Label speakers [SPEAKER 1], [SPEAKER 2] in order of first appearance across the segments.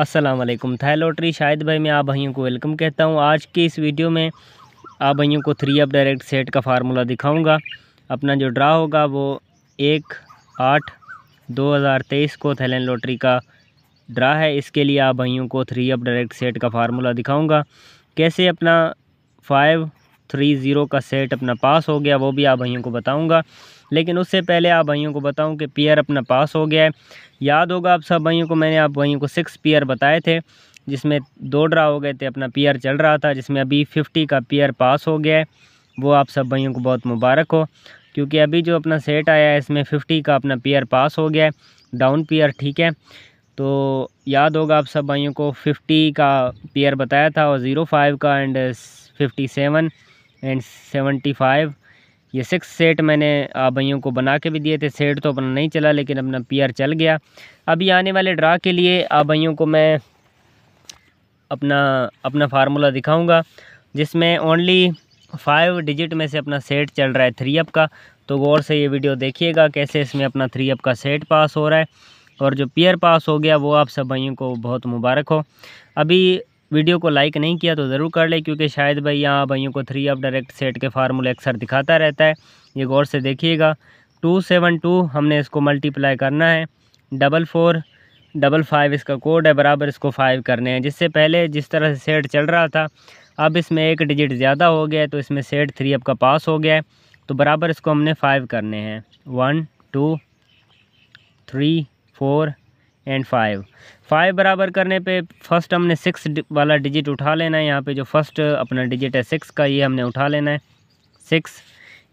[SPEAKER 1] असलम था लॉटरी शाहिद भाई मैं आप भाइयों को वेलकम कहता हूँ आज की इस वीडियो में आप भाइयों को थ्री अप डायरेक्ट सेट का फार्मूला दिखाऊंगा अपना जो ड्रा होगा वो एक आठ दो हज़ार तेईस को थैलैंड लॉटरी का ड्रा है इसके लिए आप भाइयों को थ्री अप डायरेक्ट सेट का फार्मूला दिखाऊंगा कैसे अपना फाइव थ्री ज़ीरो का सेट अपना पास हो गया वो भी आप भाइयों को बताऊँगा लेकिन उससे पहले आप भाइयों को बताऊं कि पियर अपना पास हो गया है याद होगा आप सब भाइयों को मैंने आप भाइयों को सिक्स पियर बताए थे जिसमें दो ड्रा हो गए थे अपना पियर चल रहा था जिसमें अभी फिफ्टी का पियर पास हो गया है वो आप सब भाइयों को बहुत मुबारक हो क्योंकि अभी जो अपना सेट आया है इसमें फिफ्टी का अपना पेयर पास हो गया है डाउन पियर ठीक है तो याद होगा आप सब भाइयों को फिफ्टी का पेयर बताया था और ज़ीरो फाइव का and fifty seven and seventy five ये सिक्स सेट मैंने भाइयों को बना के भी दिए थे सेट तो अपना नहीं चला लेकिन अपना पी चल गया अभी आने वाले ड्रा के लिए भाइयों को मैं अपना अपना फार्मूला दिखाऊँगा जिसमें ओनली फाइव डिजिट में से अपना सेट चल रहा है थ्री अप का तो गौर से ये वीडियो देखिएगा कैसे इसमें अपना थ्री अप का सेट पास हो रहा है और जो पियर पास हो गया वो आप सब भाइयों को बहुत मुबारक हो अभी वीडियो को लाइक नहीं किया तो ज़रूर कर ले क्योंकि शायद भाई यहाँ भाइयों को थ्री अप डायरेक्ट सेट के फार्मूले अक्सर दिखाता रहता है ये गौर से देखिएगा टू सेवन टू हमने इसको मल्टीप्लाई करना है डबल फोर डबल फाइव इसका कोड है बराबर इसको फाइव करने हैं जिससे पहले जिस तरह से सेट चल रहा था अब इसमें एक डिजिट ज़्यादा हो गया है तो इसमें सेट थ्री अप का पास हो गया है तो बराबर इसको हमने फाइव करने हैं one two three four and five five बराबर करने पे फर्स्ट हमने सिक्स वाला डिजिट उठा लेना है यहाँ पे जो फर्स्ट uh, अपना डिजिट है सिक्स का ये हमने उठा लेना है सिक्स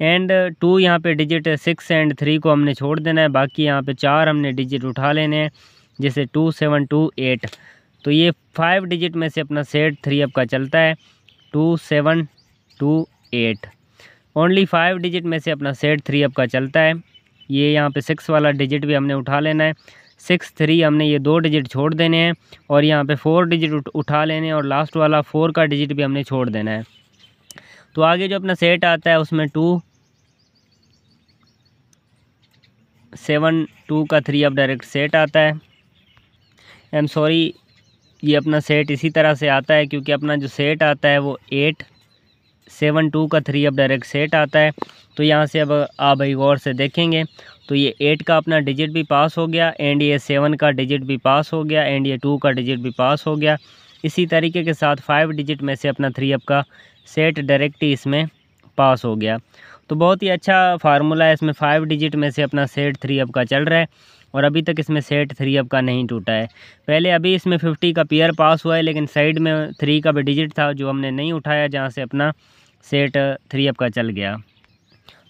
[SPEAKER 1] एंड टू यहाँ पे डिजिट है सिक्स एंड थ्री को हमने छोड़ देना है बाकी यहाँ पे चार हमने डिजिट उठा लेने हैं जैसे टू सेवन टू एट तो ये फाइव डिजिट में से अपना सेट थ्री अप का चलता है two seven two eight only five digit में से अपना सेट थ्री अप का चलता है ये यहाँ पे सिक्स वाला डिजिट भी हमने उठा लेना है सिक्स थ्री हमने ये दो डिजिट छोड़ देने हैं और यहाँ पे फोर डिजिट उठा लेने हैं और लास्ट वाला फोर का डिजिट भी हमने छोड़ देना है तो आगे जो अपना सेट आता है उसमें टू सेवन टू का थ्री अब डायरेक्ट सेट आता है आई एम सॉरी ये अपना सेट इसी तरह से आता है क्योंकि अपना जो सेट आता है वो एट सेवन टू का थ्री अब डायरेक्ट सेट आता है तो यहाँ से अब आप भाई गौर से देखेंगे तो ये एट का अपना डिजिट भी पास हो गया एंड ये सेवन का डिजिट भी पास हो गया एंड ये टू का डिजिट भी पास हो गया इसी तरीके के साथ फाइव डिजिट में से अपना थ्री अप का सेट डायरेक्ट ही इसमें पास हो गया तो बहुत ही अच्छा फार्मूला है इसमें फाइव डिजिट में से अपना सेट थ्री अप का चल रहा है और अभी तक इसमें सेट थ्री अप का नहीं टूटा है पहले अभी इसमें फिफ्टी का पेयर पास हुआ है लेकिन साइड में थ्री का भी डिजिट था जो हमने नहीं उठाया जहाँ से अपना सेट थ्री अप का चल गया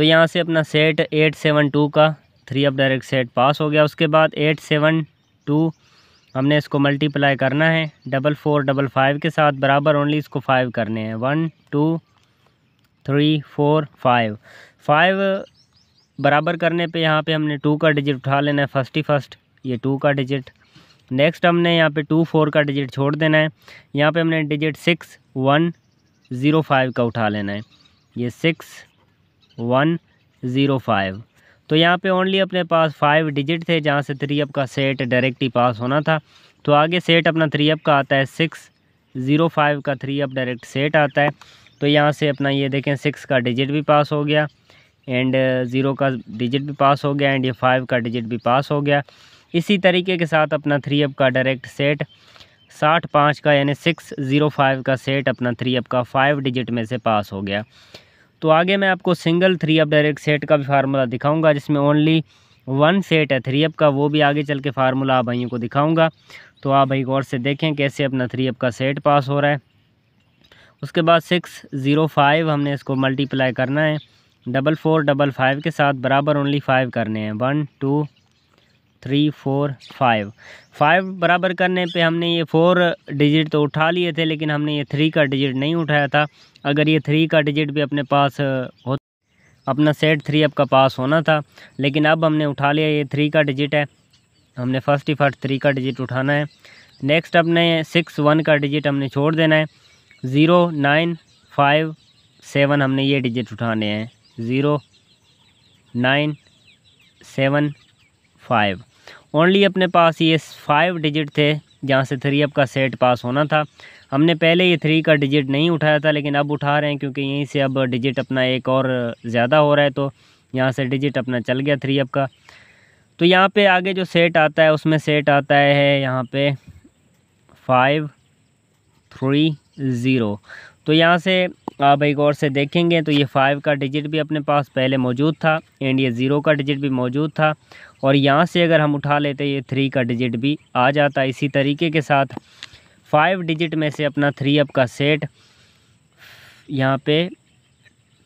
[SPEAKER 1] तो यहाँ से अपना सेट एट सेवन टू का three up direct set pass हो गया उसके बाद एट सेवन टू हमने इसको मल्टीप्लाई करना है डबल फोर डबल फाइव के साथ बराबर ओनली इसको फाइव करने हैं one two three four five five बराबर करने पे यहाँ पे हमने टू का डिजिट उठा लेना है फर्स्ट ही फर्स्ट ये टू का डिजिट नेक्स्ट हमने यहाँ पे टू फोर का डिजिट छोड़ देना है यहाँ पे हमने digit six one zero five का उठा लेना है ये सिक्स वन ज़ीरो फाइव तो यहाँ पे ओनली अपने पास फाइव डिजिट थे जहाँ से थ्री अप का सेट डायरेक्ट ही पास होना था तो आगे सेट अपना थ्री अप का आता है सिक्स ज़ीरो फाइव का थ्री अप डायरेक्ट सेट आता है तो यहाँ से अपना ये देखें सिक्स का डिजिट भी पास हो गया एंड ज़ीरो uh, का डिजिट भी पास हो गया एंड ये फाइव का डिजिट भी पास हो गया इसी तरीके के साथ अपना थ्री अप का डायरेक्ट सेट साठ पाँच का यानी सिक्स ज़ीरो फाइव का सेट अपना थ्री अप का फाइव डिजिट में से पास हो गया तो आगे मैं आपको single three up direct set का भी फार्मूला दिखाऊंगा जिसमें ओनली वन सेट है थ्री अप का वो भी आगे चल के फार्मूला आप भाइयों को दिखाऊंगा तो आप भाई गौर से देखें कैसे अपना थ्री अप का सेट पास हो रहा है उसके बाद सिक्स ज़ीरो फाइव हमने इसको मल्टीप्लाई करना है डबल फोर डबल फाइव के साथ बराबर ओनली फाइव करने हैं one two three four five five बराबर करने पे हमने ये फोर डिजिट तो उठा लिए थे लेकिन हमने ये थ्री का डिजिट नहीं उठाया था अगर ये थ्री का डिजिट भी अपने पास हो अपना सेट थ्री आपका पास होना था लेकिन अब हमने उठा लिया ये थ्री का डिजिट है हमने फर्स्ट ही फर्स्ट थ्री का डिजिट उठाना है नेक्स्ट अपने सिक्स वन का डिजिट हमने छोड़ देना है ज़ीरो नाइन फाइव सेवन हमने ये डिजिट उठाने हैं zero nine seven five only अपने पास ये फाइव डिजिट थे जहाँ से थ्री अप का सेट पास होना था हमने पहले ये थ्री का डिजिट नहीं उठाया था लेकिन अब उठा रहे हैं क्योंकि यहीं से अब डिजिट अपना एक और ज़्यादा हो रहा है तो यहाँ से डिजिट अपना चल गया थ्री अप का तो यहाँ पे आगे जो सेट आता है उसमें सेट आता है यहाँ पे फाइव थ्री ज़ीरो तो यहाँ से आप एक और से देखेंगे तो ये फ़ाइव का डिजिट भी अपने पास पहले मौजूद था एंड ये ज़ीरो का डिजिट भी मौजूद था और यहाँ से अगर हम उठा लेते ये थ्री का डिजिट भी आ जाता इसी तरीके के साथ फाइव डिजिट में से अपना थ्री अप का सेट यहाँ पे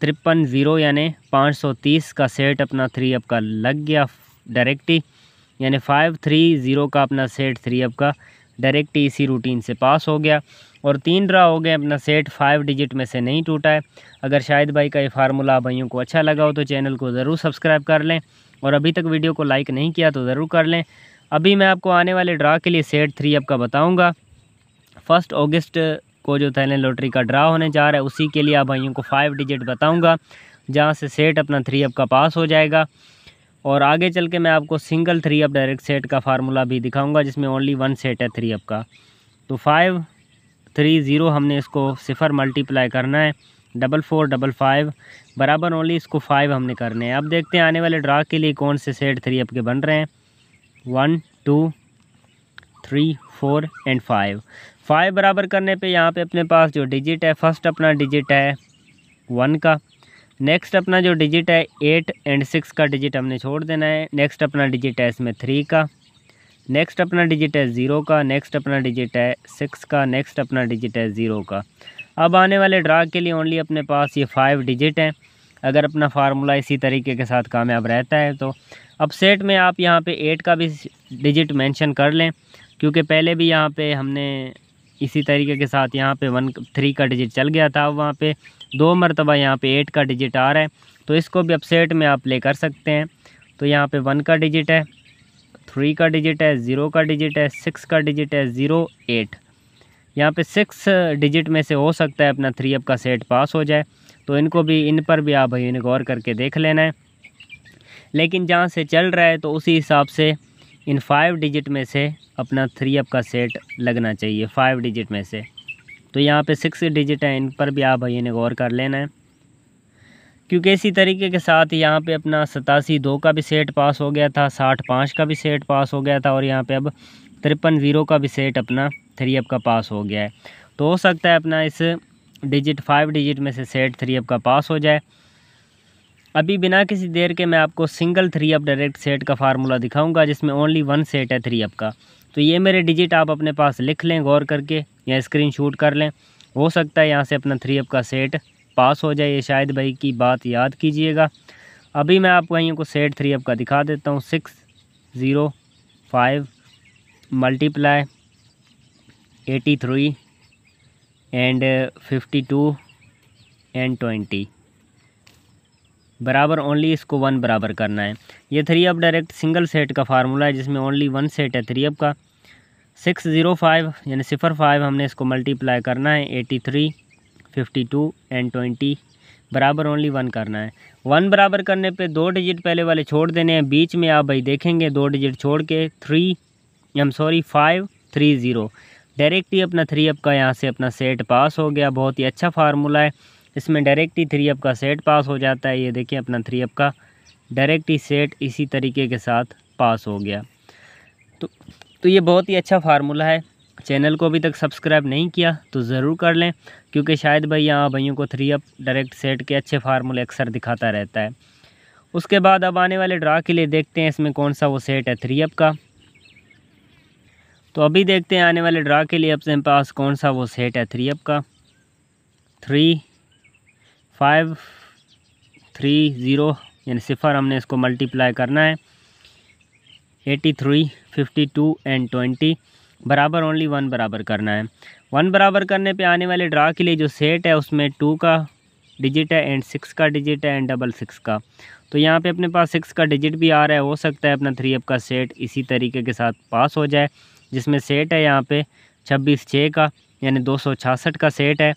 [SPEAKER 1] तिरपन ज़ीरो यानी पाँच सौ तीस का सेट अपना थ्री अप का लग गया डायरेक्ट ही यानी फाइव थ्री ज़ीरो का अपना सेट थ्री अप का डायरेक्ट इसी रूटीन से पास हो गया और तीन ड्रा हो गए अपना सेट फाइव डिजिट में से नहीं टूटा है अगर शायद भाई का ये फार्मूला भाइयों को अच्छा लगा हो तो चैनल को ज़रूर सब्सक्राइब कर लें और अभी तक वीडियो को लाइक नहीं किया तो ज़रूर कर लें अभी मैं आपको आने वाले ड्रा के लिए सेट थ्री अप का बताऊँगा फर्स्ट ऑगस्ट को जो थैलें लॉटरी का ड्रा होने जा रहा है उसी के लिए आप भाइयों को फाइव डिजिट बताऊँगा जहाँ से सेट अपना थ्री अप का पास हो जाएगा और आगे चल के मैं आपको single three up direct set का फार्मूला भी दिखाऊंगा जिसमें ओनली वन सेट है थ्री अप का तो फाइव थ्री ज़ीरो हमने इसको सिफ़र मल्टीप्लाई करना है डबल फोर डबल फाइव बराबर ओनली इसको फाइव हमने करने हैं अब देखते हैं आने वाले ड्रा के लिए कौन से सेट थ्री अप के बन रहे हैं one two three four and five five बराबर करने पे यहाँ पे अपने पास जो डिजिट है फर्स्ट अपना डिजिट है वन का नेक्स्ट अपना जो डिजिट है एट एंड सिक्स का डिजिट हमने छोड़ देना है नेक्स्ट अपना डिजिट है इसमें थ्री का नेक्स्ट अपना डिजिट है ज़ीरो का नेक्स्ट अपना डिजिट है सिक्स का नेक्स्ट अपना डिजिट है ज़ीरो का अब आने वाले ड्रा के लिए ओनली अपने पास ये फाइव डिजिट हैं अगर अपना फार्मूला इसी तरीके के साथ कामयाब रहता है तो अब सेट में आप यहाँ पे एट का भी डिजिट मेंशन कर लें क्योंकि पहले भी यहाँ पे हमने इसी तरीके के साथ यहाँ पे वन थ्री का डिजिट चल गया था वहाँ पे दो मरतबा यहाँ पे एट का डिजिट आ रहा है तो इसको भी अब सेट में आप प्ले कर सकते हैं तो यहाँ पे वन का डिजिट है थ्री का डिजिट है ज़ीरो का डिजिट है सिक्स का डिजिट है ज़ीरो एट यहाँ पे सिक्स डिजिट में से हो सकता है अपना थ्री अप का सेट पास हो जाए तो इनको भी इन पर भी आप भाई गौर करके देख लेना है लेकिन जहाँ से चल रहा है तो उसी हिसाब से इन फाइव डिजिट में से अपना थ्री अप का सेट लगना चाहिए फाइव डिजिट में से तो यहाँ पे सिक्स डिजिट है इन पर भी आप भाई ने गौर कर लेना है क्योंकि इसी तरीके के साथ यहाँ पे अपना सतासी दो का भी सेट पास हो गया था साठ पाँच का भी सेट पास हो गया था और यहाँ पे अब तिरपन ज़ीरो का भी सेट अपना थ्री अप का पास हो गया है तो हो सकता है अपना इस डिजिट फाइव डिजिट में से सेट थ्री अप का पास हो जाए अभी बिना किसी देर के मैं आपको single three up direct set का फार्मूला दिखाऊंगा जिसमें ओनली वन सेट है थ्री अप का तो ये मेरे डिजिट आप अपने पास लिख लें गौर करके या स्क्रीन शूट कर लें हो सकता है यहाँ से अपना थ्री अप का सेट पास हो जाए ये शायद भाई की बात याद कीजिएगा अभी मैं आपको यहीं को सेट थ्री अप का दिखा देता हूँ six zero five multiply eighty three and fifty two and twenty बराबर ओनली इसको वन बराबर करना है ये three up direct single set का फार्मूला है जिसमें ओनली वन सेट है थ्री अप का सिक्स ज़ीरो फाइव यानी सिफर फाइव हमने इसको मल्टीप्लाई करना है eighty three fifty two and twenty बराबर ओनली वन करना है वन बराबर करने पे दो डिजिट पहले वाले छोड़ देने हैं बीच में आप भाई देखेंगे दो डिजिट छोड़ के three um sorry five three zero direct ही अपना थ्री अप का यहाँ से अपना सेट पास हो गया बहुत ही अच्छा फार्मूला है इसमें डायरेक्ट ही थ्री अप का सेट पास हो जाता है ये देखिए अपना थ्री अप का डायरेक्ट ही सेट इसी तरीके के साथ पास हो गया तो तो ये बहुत ही अच्छा फार्मूला है चैनल को अभी तक सब्सक्राइब नहीं किया तो ज़रूर कर लें क्योंकि शायद भाई यहाँ भाइयों को थ्री अप डायरेक्ट सेट के अच्छे फार्मूले अक्सर दिखाता रहता है उसके बाद अब आने वाले ड्रा के लिए देखते हैं इसमें कौन सा वो सेट है थ्री अप का तो अभी देखते हैं आने वाले ड्रा के लिए अपने पास कौन सा वो सेट है थ्री अप का थ्री फाइव थ्री ज़ीरो यानी सिफ़र हमने इसको मल्टीप्लाई करना है eighty three fifty two and twenty बराबर ओनली वन बराबर करना है वन बराबर करने पे आने वाले ड्रा के लिए जो सेट है उसमें टू का डिजिट है एंड सिक्स का डिजिट है एंड डबल सिक्स का तो यहाँ पे अपने पास सिक्स का डिजिट भी आ रहा है हो सकता है अपना थ्री अप का सेट इसी तरीके के साथ पास हो जाए जिसमें सेट है यहाँ पे छब्बीस छः का यानी दो सौ छियासठ का सेट है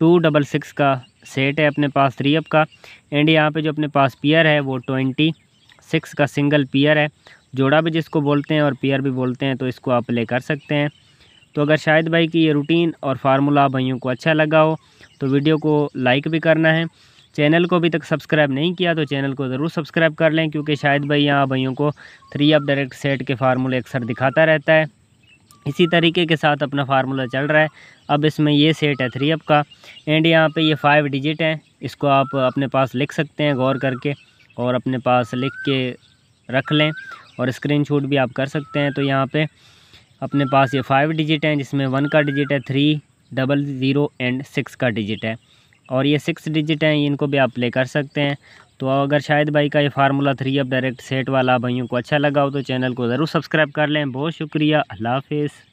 [SPEAKER 1] टू डबल सिक्स का सेट है अपने पास थ्री अप का एंड यहाँ पे जो अपने पास पियर है वो ट्वेंटी सिक्स का सिंगल पियर है जोड़ा भी जिसको बोलते हैं और पियर भी बोलते हैं तो इसको आप प्ले कर सकते हैं तो अगर शायद भाई की ये रूटीन और फार्मूला भाइयों को अच्छा लगा हो तो वीडियो को लाइक भी करना है चैनल को अभी तक सब्सक्राइब नहीं किया तो चैनल को ज़रूर सब्सक्राइब कर लें क्योंकि शायद भाई यहाँ भाइयों को थ्री अप डायरेक्ट सेट के फार्मूले अक्सर दिखाता रहता है इसी तरीके के साथ अपना फार्मूला चल रहा है अब इसमें ये सेट है थ्री अप का एंड यहाँ पे ये फाइव डिजिट हैं इसको आप अपने पास लिख सकते हैं गौर करके और अपने पास लिख के रख लें और स्क्रीनशॉट भी आप कर सकते हैं तो यहाँ पे अपने पास ये फाइव डिजिट हैं जिसमें वन का डिजिट है three double zero and six का डिजिट है और ये सिक्स डिजिट हैं इनको भी आप प्ले कर सकते हैं तो अगर शायद भाई का ये formula three up direct set वाला भाइयों को अच्छा लगा हो तो चैनल को ज़रूर सब्सक्राइब कर लें बहुत शुक्रिया अल्लाह हाफिज़